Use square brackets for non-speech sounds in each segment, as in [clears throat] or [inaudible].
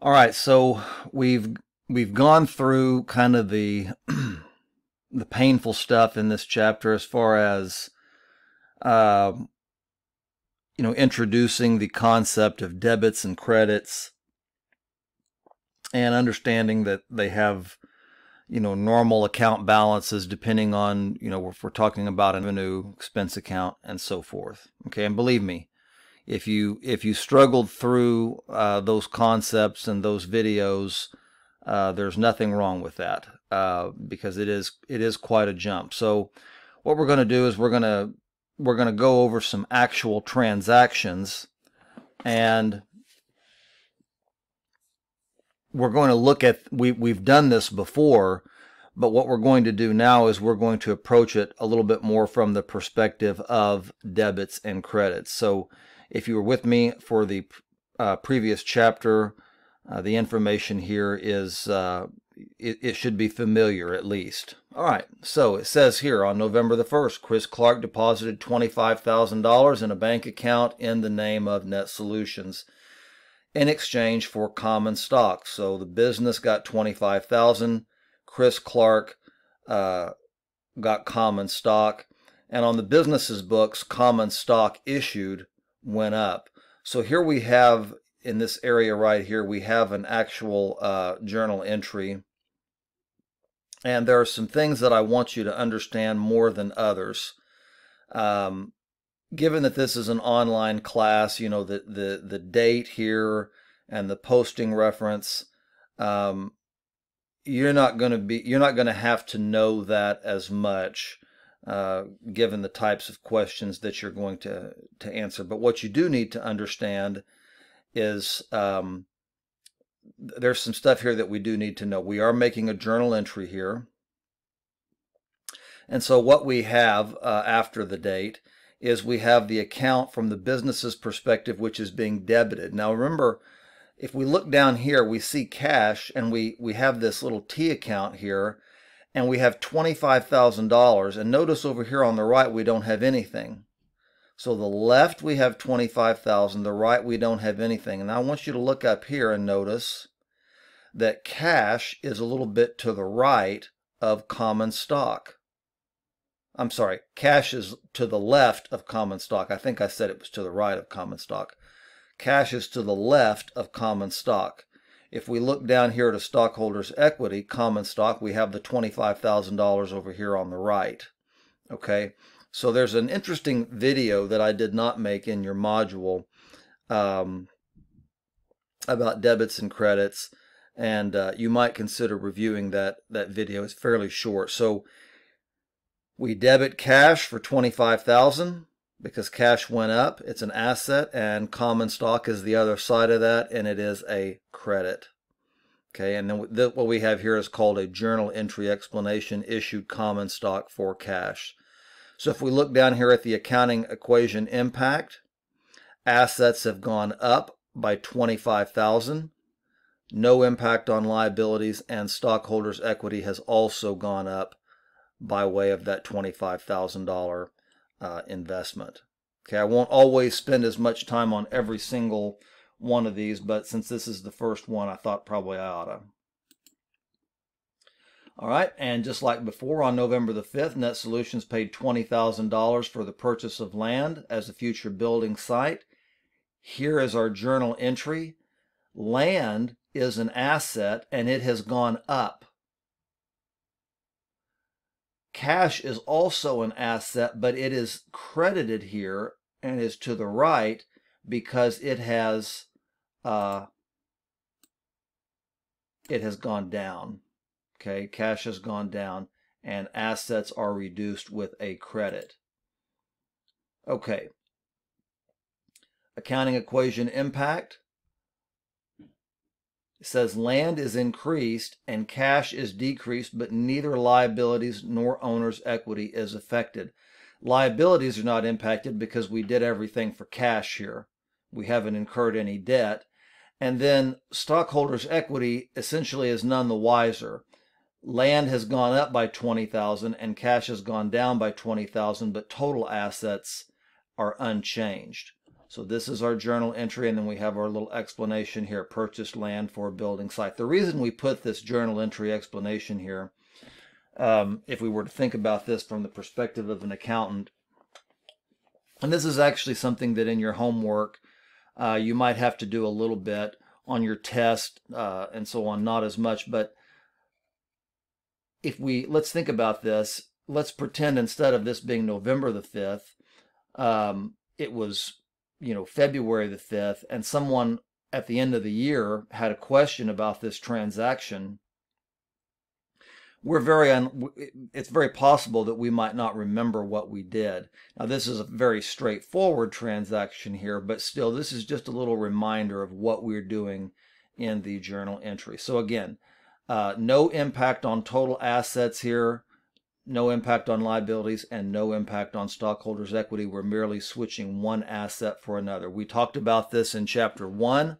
All right, so we've we've gone through kind of the [clears throat] the painful stuff in this chapter as far as uh, you know introducing the concept of debits and credits and understanding that they have you know normal account balances depending on you know if we're talking about a revenue expense account and so forth okay and believe me if you if you struggled through uh, those concepts and those videos, uh, there's nothing wrong with that uh, because it is it is quite a jump. So what we're going to do is we're going to we're going to go over some actual transactions and we're going to look at we we've done this before but what we're going to do now is we're going to approach it a little bit more from the perspective of debits and credits so if you were with me for the uh, previous chapter, uh, the information here is, uh, it, it should be familiar at least. All right, so it says here on November the 1st, Chris Clark deposited $25,000 in a bank account in the name of Net Solutions in exchange for common stock. So the business got 25,000. Chris Clark uh, got common stock. And on the business's books, common stock issued went up. So here we have in this area right here, we have an actual uh, journal entry. And there are some things that I want you to understand more than others. Um, given that this is an online class, you know, the, the, the date here and the posting reference, um, you're not going to be, you're not going to have to know that as much. Uh, given the types of questions that you're going to, to answer. But what you do need to understand is um, there's some stuff here that we do need to know. We are making a journal entry here. And so what we have uh, after the date is we have the account from the business's perspective, which is being debited. Now, remember, if we look down here, we see cash and we, we have this little T account here and we have $25,000. And notice over here on the right, we don't have anything. So the left, we have 25,000. The right, we don't have anything. And I want you to look up here and notice that cash is a little bit to the right of common stock. I'm sorry, cash is to the left of common stock. I think I said it was to the right of common stock. Cash is to the left of common stock. If we look down here to stockholders' equity, common stock, we have the $25,000 over here on the right. Okay, so there's an interesting video that I did not make in your module um, about debits and credits, and uh, you might consider reviewing that, that video. It's fairly short. So we debit cash for 25000 because cash went up. It's an asset and common stock is the other side of that and it is a credit. Okay, and then what we have here is called a journal entry explanation issued common stock for cash. So if we look down here at the accounting equation impact, assets have gone up by 25,000. No impact on liabilities and stockholders equity has also gone up by way of that $25,000 uh, investment. Okay, I won't always spend as much time on every single one of these, but since this is the first one, I thought probably I ought to. All right, and just like before, on November the 5th, Net Solutions paid $20,000 for the purchase of land as a future building site. Here is our journal entry. Land is an asset and it has gone up. Cash is also an asset, but it is credited here and is to the right because it has uh, it has gone down. Okay, cash has gone down and assets are reduced with a credit. Okay. Accounting equation impact. It says land is increased and cash is decreased, but neither liabilities nor owner's equity is affected. Liabilities are not impacted because we did everything for cash here. We haven't incurred any debt. And then stockholders' equity essentially is none the wiser. Land has gone up by 20,000 and cash has gone down by 20,000, but total assets are unchanged. So this is our journal entry, and then we have our little explanation here, purchased land for a building site. The reason we put this journal entry explanation here, um, if we were to think about this from the perspective of an accountant, and this is actually something that in your homework uh, you might have to do a little bit on your test uh, and so on, not as much, but if we, let's think about this, let's pretend instead of this being November the 5th, um, it was you know, February the 5th, and someone at the end of the year had a question about this transaction, we're very un- it's very possible that we might not remember what we did. Now this is a very straightforward transaction here, but still this is just a little reminder of what we're doing in the journal entry. So again, uh, no impact on total assets here no impact on liabilities and no impact on stockholders' equity. We're merely switching one asset for another. We talked about this in chapter one.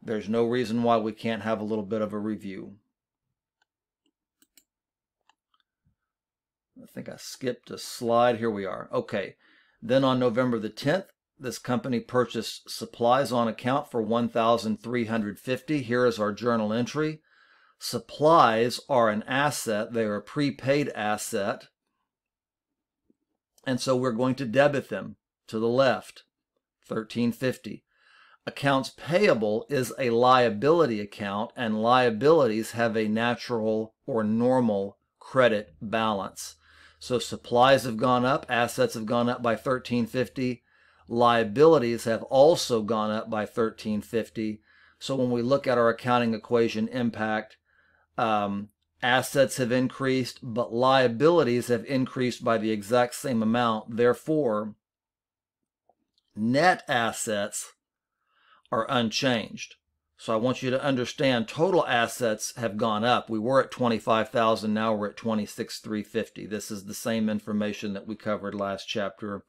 There's no reason why we can't have a little bit of a review. I think I skipped a slide. Here we are. Okay. Then on November the 10th, this company purchased supplies on account for 1,350. Here is our journal entry supplies are an asset, they are a prepaid asset. And so we're going to debit them to the left, 1350. Accounts payable is a liability account, and liabilities have a natural or normal credit balance. So supplies have gone up, assets have gone up by 1350, liabilities have also gone up by 1350. So when we look at our accounting equation impact, um, assets have increased, but liabilities have increased by the exact same amount. Therefore, net assets are unchanged. So I want you to understand total assets have gone up. We were at 25,000, now we're at 26,350. This is the same information that we covered last chapter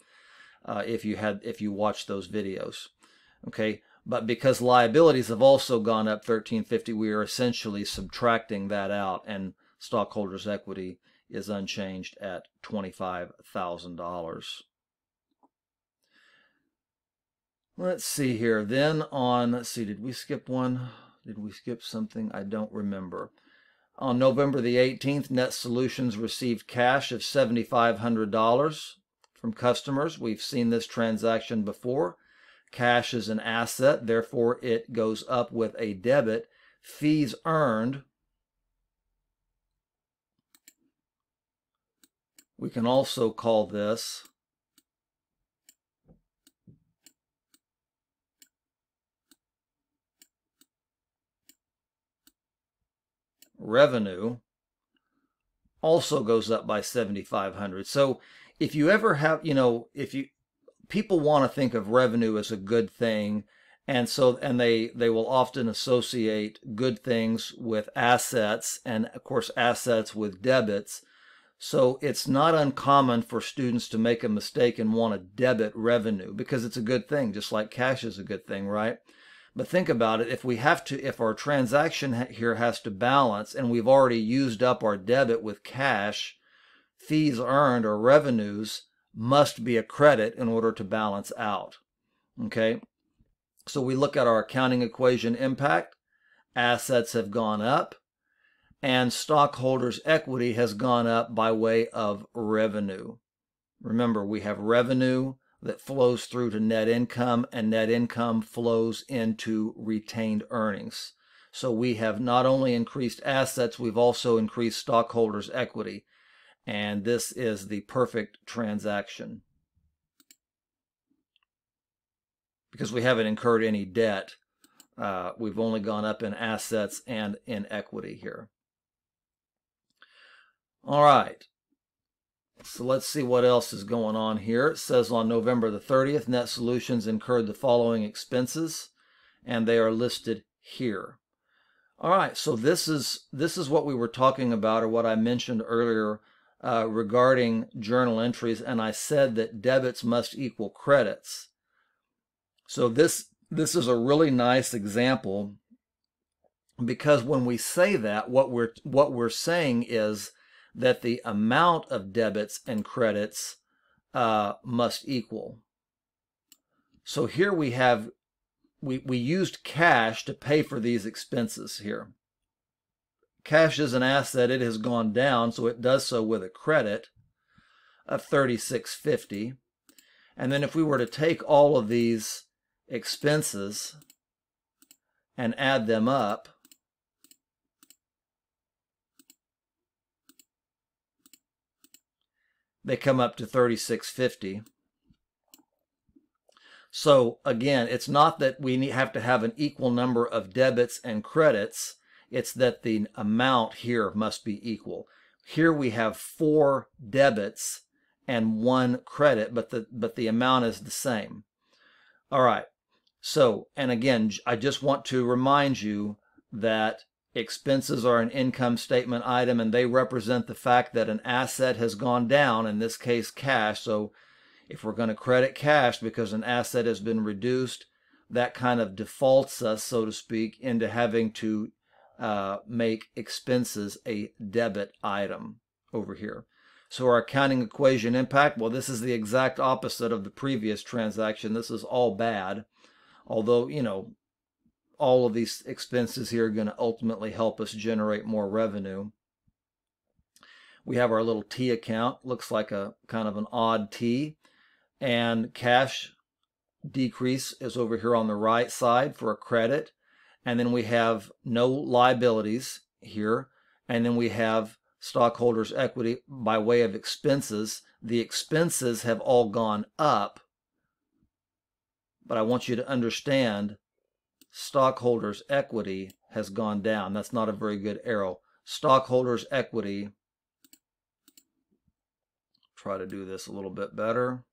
uh, if you had if you watched those videos. Okay, but because liabilities have also gone up 1350, we are essentially subtracting that out and stockholders' equity is unchanged at $25,000. Let's see here. Then on, let's see, did we skip one? Did we skip something? I don't remember. On November the 18th, Net Solutions received cash of $7,500 from customers. We've seen this transaction before. Cash is an asset, therefore it goes up with a debit. Fees earned, we can also call this revenue also goes up by 7500 so if you ever have you know if you people want to think of revenue as a good thing and so and they they will often associate good things with assets and of course assets with debits so it's not uncommon for students to make a mistake and want to debit revenue because it's a good thing just like cash is a good thing right but think about it if we have to if our transaction here has to balance and we've already used up our debit with cash fees earned or revenues must be a credit in order to balance out. Okay, so we look at our accounting equation impact. Assets have gone up and stockholders' equity has gone up by way of revenue. Remember, we have revenue that flows through to net income, and net income flows into retained earnings. So we have not only increased assets, we've also increased stockholders' equity and this is the perfect transaction because we haven't incurred any debt. Uh, we've only gone up in assets and in equity here. All right. So let's see what else is going on here. It says on November the 30th, Net Solutions incurred the following expenses, and they are listed here. All right, so this is this is what we were talking about, or what I mentioned earlier uh, regarding journal entries, and I said that debits must equal credits. So this this is a really nice example because when we say that, what we're what we're saying is that the amount of debits and credits uh, must equal. So here we have, we, we used cash to pay for these expenses here. Cash is an asset. It has gone down, so it does so with a credit of 3650. And then if we were to take all of these expenses and add them up, they come up to 3650. So again, it's not that we have to have an equal number of debits and credits it's that the amount here must be equal. Here we have four debits and one credit, but the, but the amount is the same. All right. So, and again, I just want to remind you that expenses are an income statement item and they represent the fact that an asset has gone down, in this case, cash. So, if we're going to credit cash because an asset has been reduced, that kind of defaults us, so to speak, into having to uh, make expenses a debit item over here. So our accounting equation impact, well, this is the exact opposite of the previous transaction. This is all bad, although, you know, all of these expenses here are going to ultimately help us generate more revenue. We have our little T account, looks like a kind of an odd T. And cash decrease is over here on the right side for a credit. And then we have no liabilities here. And then we have stockholders' equity by way of expenses. The expenses have all gone up. But I want you to understand stockholders' equity has gone down. That's not a very good arrow. Stockholders' equity. Try to do this a little bit better.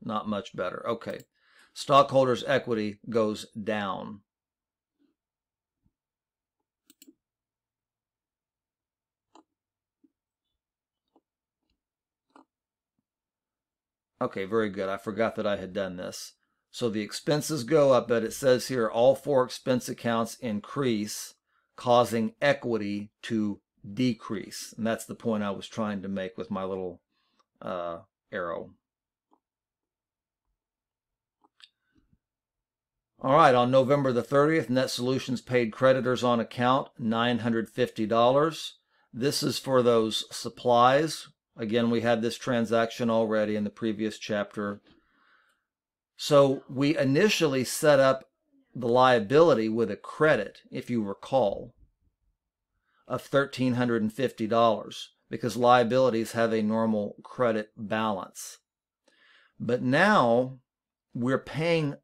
Not much better. Okay. Stockholders' equity goes down. Okay, very good. I forgot that I had done this. So the expenses go up, but it says here all four expense accounts increase, causing equity to decrease. And that's the point I was trying to make with my little uh, arrow. All right, on November the 30th, Net Solutions paid creditors on account $950. This is for those supplies Again, we had this transaction already in the previous chapter. So we initially set up the liability with a credit, if you recall, of $1,350 because liabilities have a normal credit balance. But now we're paying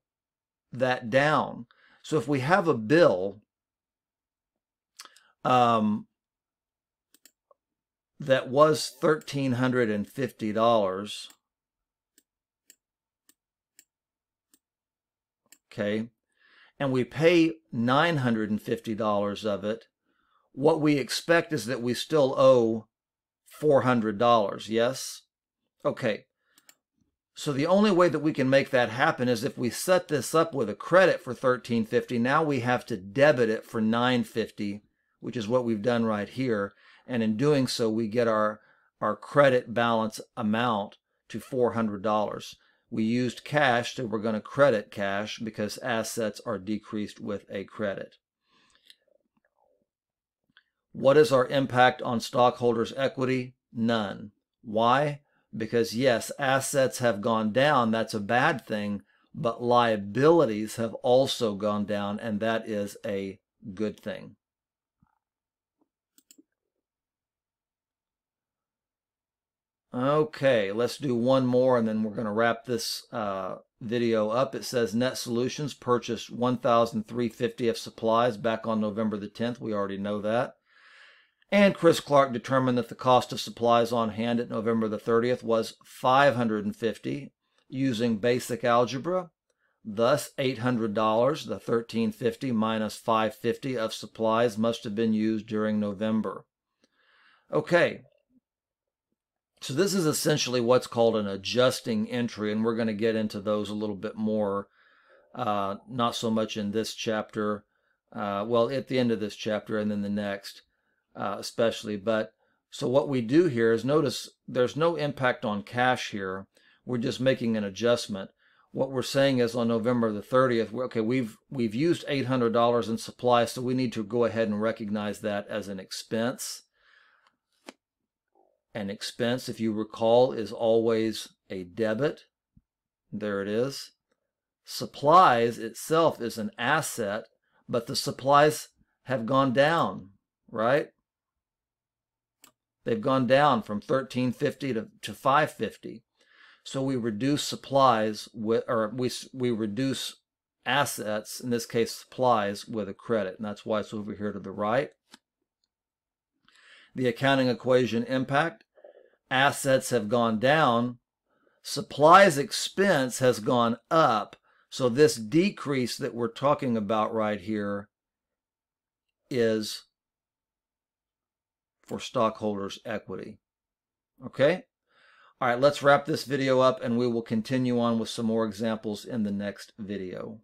that down. So if we have a bill um, that was $1,350. Okay. And we pay $950 of it. What we expect is that we still owe $400. Yes. Okay. So the only way that we can make that happen is if we set this up with a credit for 1350. Now we have to debit it for 950, which is what we've done right here. And in doing so, we get our, our credit balance amount to $400. We used cash, so we're going to credit cash because assets are decreased with a credit. What is our impact on stockholders' equity? None. Why? Because yes, assets have gone down. That's a bad thing. But liabilities have also gone down, and that is a good thing. Okay, let's do one more and then we're going to wrap this uh, video up. It says Net Solutions purchased 1,350 of supplies back on November the 10th. We already know that. And Chris Clark determined that the cost of supplies on hand at November the 30th was 550 using basic algebra. Thus, $800, the 1350 minus 550 of supplies must have been used during November. Okay, so this is essentially what's called an adjusting entry, and we're going to get into those a little bit more, uh, not so much in this chapter, uh, well, at the end of this chapter and then the next, uh, especially. But so what we do here is notice there's no impact on cash here. We're just making an adjustment. What we're saying is on November the 30th, okay, we've we've used $800 in supply, so we need to go ahead and recognize that as an expense. An expense, if you recall, is always a debit. There it is. Supplies itself is an asset, but the supplies have gone down, right? They've gone down from 1350 to, to 550. So we reduce supplies with, or we, we reduce assets, in this case supplies, with a credit. And that's why it's over here to the right the accounting equation impact. Assets have gone down. Supplies expense has gone up. So this decrease that we're talking about right here is for stockholders' equity. Okay? All right, let's wrap this video up and we will continue on with some more examples in the next video.